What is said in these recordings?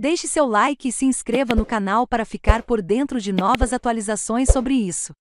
Deixe seu like e se inscreva no canal para ficar por dentro de novas atualizações sobre isso.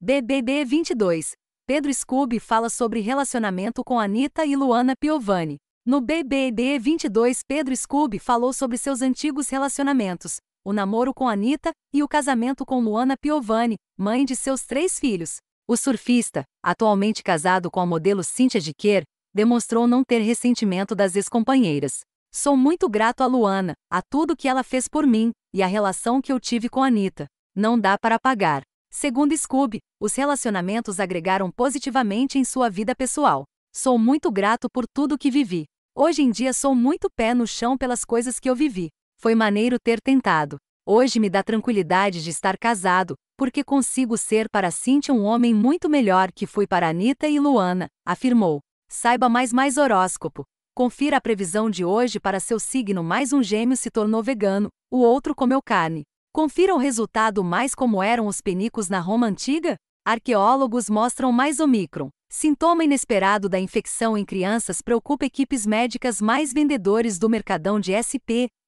BBB 22. Pedro Scooby fala sobre relacionamento com Anitta e Luana Piovani. No BBB 22, Pedro Scooby falou sobre seus antigos relacionamentos, o namoro com Anitta e o casamento com Luana Piovani, mãe de seus três filhos. O surfista, atualmente casado com a modelo Cynthia Diquer, demonstrou não ter ressentimento das ex-companheiras. Sou muito grato a Luana, a tudo que ela fez por mim e a relação que eu tive com a Anitta. Não dá para pagar. Segundo Scooby, os relacionamentos agregaram positivamente em sua vida pessoal. Sou muito grato por tudo que vivi. Hoje em dia sou muito pé no chão pelas coisas que eu vivi. Foi maneiro ter tentado. Hoje me dá tranquilidade de estar casado, porque consigo ser para Cintia um homem muito melhor que fui para Anitta e Luana, afirmou. Saiba mais mais horóscopo. Confira a previsão de hoje para seu signo. Mais um gêmeo se tornou vegano, o outro comeu carne. Confira o resultado mais como eram os penicos na Roma antiga? Arqueólogos mostram mais Omicron. Sintoma inesperado da infecção em crianças preocupa equipes médicas mais vendedores do mercadão de SP,